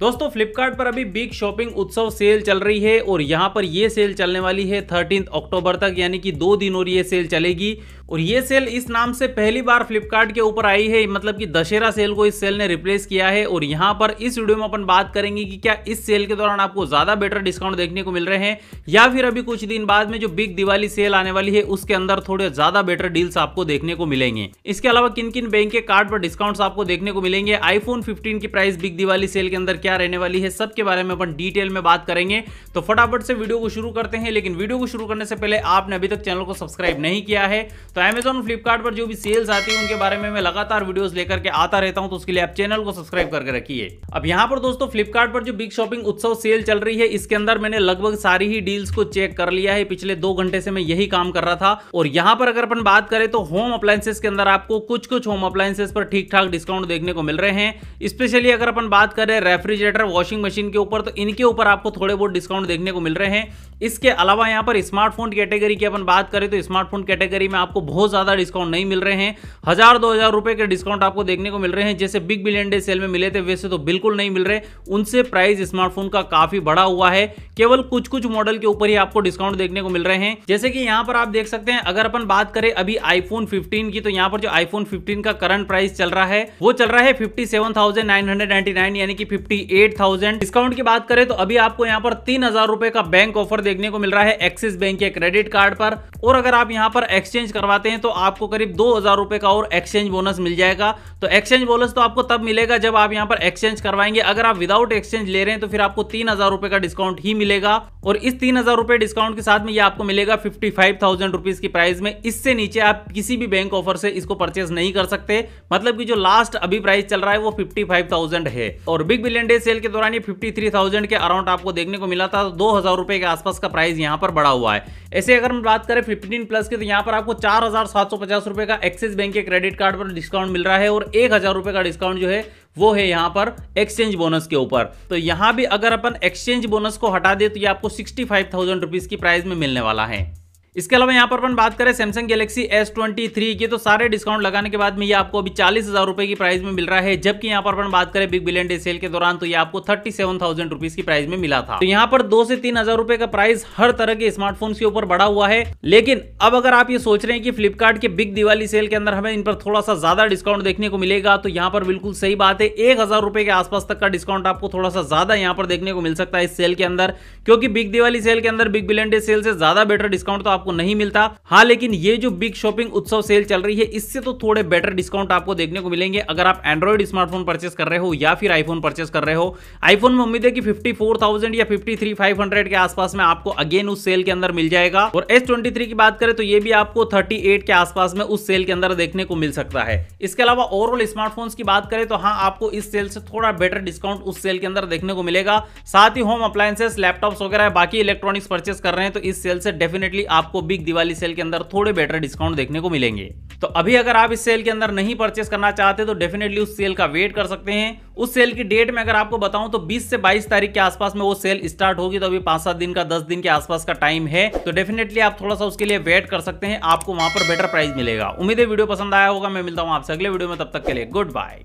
दोस्तों फ्लिपकार्ट पर अभी बिग शॉपिंग उत्सव सेल चल रही है और यहाँ पर ये सेल चलने वाली है थर्टीन अक्टूबर तक यानी कि दो दिन और ये सेल चलेगी और ये सेल इस नाम से पहली बार फ्लिपकार्ट के ऊपर आई है मतलब कि दशहरा सेल को इस सेल ने रिप्लेस किया है और यहाँ पर इस वीडियो में अपन बात करेंगे कि क्या इस सेल के दौरान आपको ज़्यादा बेटर डिस्काउंट देखने को मिल रहे हैं या फिर अभी कुछ दिन बाद में जो बिग दिवाली सेल आने वाली है उसके अंदर थोड़े ज़्यादा बेटर डील्स आपको देखने को मिलेंगे इसके अलावा किन किन बैंक के कार्ड पर डिस्काउंट्स आपको देखने को मिलेंगे आईफोन फिफ्टीन की प्राइस बिग दिवाली सेल के अंदर क्या रहने वाली है सबके बारे में अपन डिटेल में बात करेंगे तो फटाफट से वीडियो को शुरू करते हैं लेकिन वीडियो को शुरू करने से पहले आपने अभी तक चैनल को सब्सक्राइब नहीं किया है तो अमेजोन फ्लिपकार्ट पर जो भी सेल्स आती है उनके बारे में मैं लगातार वीडियोस लेकर के आता रहता हूँ तो उसके लिए आप चैनल को सब्सक्राइब करके रखिए अब यहाँ पर दोस्तों फ्लिपकार्ट पर जो बिग शॉपिंग उत्सव सेल चल रही है इसके अंदर मैंने लगभग सारी ही डील्स को चेक कर लिया है पिछले दो घंटे से मैं यही काम कर रहा था और यहाँ पर अगर अपन बात करें तो होम अप्लायसेस के अंदर आपको कुछ कुछ होम अप्लायसेस पर ठीक ठाक डिस्काउंट देखने को मिल रहे हैं स्पेशली अगर अपन बात करें रेफ्रिज रेफ्रिजरेटर वॉशिंग मशीन के ऊपर तो इनके ऊपर आपको थोड़े बहुत डिस्काउंट देखने को मिल रहे हैं इसके अलावा यहाँ पर स्मार्टफोन कैटेगरी की अपन बात करें तो स्मार्टफोन कैटेगरी में आपको बहुत ज़्यादा डिस्काउंट नहीं मिल रहे हैं हज़ार दो हज़ार रुपये के डिस्काउंट आपको देखने को मिल रहे हैं जैसे बिग बिलियन डे सेल में मिले थे वैसे तो बिल्कुल नहीं मिल रहे उनसे प्राइस स्मार्टफोन का काफ़ी बड़ा हुआ है केवल कुछ कुछ मॉडल के ऊपर ही आपको डिस्काउंट देखने को मिल रहे हैं जैसे कि यहाँ पर आप देख सकते हैं अगर अपन बात करें अभी आईफोन फिफ्टीन की तो यहाँ पर जो आईफोन फिफ्टीन का करंट प्राइस चल रहा है वो चल रहा है फिफ्टी यानी कि फिफ्टी एट डिस्काउंट की बात करें तो अभी आपको यहाँ पर तीन हजार रूपए का बैंक ऑफर देखने को मिल रहा है एक्सिस बैंक के क्रेडिट कार्ड पर और अगर आप यहाँ पर एक्सचेंज करवाते हैं तो आपको करीब दो हजार रूपए का और एक्सचेंज बोनस मिल जाएगा तो एक्सचेंज बोनस तो आपको तब मिलेगा जब आप यहाँ पर एक्सचेंज करवाएंगे अगर आप विदाउट एक्सचेंज ले रहे हैं तो फिर आपको तीन हजार रुपए का डिस्काउंट ही मिलेगा और इस तीन हजार डिस्काउंट के साथ में ये आपको मिलेगा फिफ्टी की प्राइस में इससे नीचे आप किसी भी बैंक ऑफर से इसको परचेज नहीं कर सकते मतलब की जो लास्ट अभी प्राइस चल रहा है वो फिफ्टी फाइव थाउजेंड है और बिग बिलियन डे सेल के दौरान ये 53,000 के अराउंड आपको देखने को मिला था तो दो हज़ार रुपये के आसपास का प्राइस यहाँ पर बढ़ा हुआ है ऐसे अगर हम बात करें 15 प्लस की तो यहाँ पर आपको चार हज़ार सात सौ पचास रुपये का एक्सिस बैंक के क्रेडिट कार्ड पर डिस्काउंट मिल रहा है और एक हज़ार रुपये का डिस्काउंट जो है वो है यहाँ पर एक्सचेंज बोनस के ऊपर तो यहाँ भी अगर अपन एक्सचेंज बोनस को हटा दे तो ये आपको सिक्सटी फाइव थाउजेंड रुपीज़ की प्राइस में मिलने वाला है इसके अलावा यहाँ पर अपन बात करें सैमसंग गैलेक्सी एस की तो सारे डिस्काउंट लगाने के बाद में ये आपको अभी चालीस हजार रुपए की प्राइस में मिल रहा है जबकि यहाँ पर अपन बात करें बिग बिलियन डे सेल के दौरान तो ये आपको थर्टी सेवन थाउजेंड रुपीज की प्राइस में मिला था तो यहाँ पर दो से तीन हजार रुपए का प्राइस हर तरह के स्मार्टफोन के ऊपर बढ़ा हुआ है लेकिन अब अगर आप ये सोच रहे हैं कि फ्लिपकार्ट के बिग दिवाली सेल के अंदर हमें इन पर थोड़ा सा ज्यादा डिस्काउंट देखने को मिलेगा तो यहाँ पर बिल्कुल सही बात है एक हजार रुपए के आसपास तक का डिस्काउंट आपको थोड़ा सा ज्यादा यहाँ पर देखने को मिल सकता है इस सेल के अंदर क्योंकि बिग दिवाली सेल के अंदर बिग बिलियन डे सेल से ज्यादा बेटर डिस्काउंट तो आपको आपको नहीं मिलता हाँ लेकिन ये जो बिग शॉपिंग उत्सव सेल चल रही है इससे तो थोड़े बेटर डिस्काउंट आपको देखने को मिलेंगे अगर आप एंड्रॉइड स्मार्टफोन परचेस कर रहे हो या फिर आईफोन परचेस कर रहे हो आईफोन में उम्मीद है कि 54,000 या 53,500 के आसपास में आपको अगेन उस सेल के अंदर मिल जाएगा और एस की बात करें तो ये भी आपको थर्टी के आसपास में उस सेल के अंदर देखने को मिल सकता है इसके अलावा ओवरऑल स्मार्टफोन की बात करें तो हाँ आपको इस सेल से थोड़ा बेटर डिस्काउंट उस सेल के अंदर देखने को मिलेगा साथ ही होम अप्लायसेस लैपटॉप्स वगैरह बाकी इलेक्ट्रॉनिक्स परचेस कर रहे हैं तो इस सेल से डेफिनेटली आपको आपको बिग दिवाली सेल के अंदर थोड़े बेटर डिस्काउंट देखने को मिलेंगे तो अभी अगर आप इस सेल के अंदर नहीं परचेस करना चाहते तो डेफिनेटली उस सेल का वेट कर सकते हैं उस सेल की डेट में अगर आपको बताऊं तो 20 से 22 तारीख के आसपास में वो सेल स्टार्ट होगी तो अभी पांच सात दिन का दस दिन के आसपास का टाइम है तो डेफिनेटली आप थोड़ा सा उसके लिए वेट कर सकते हैं आपको वहां पर बेटर प्राइस मिलेगा उम्मीद है वीडियो पसंद आया होगा मैं मिलता हूँ आपसे अगले वीडियो में तब तक के लिए गुड बाय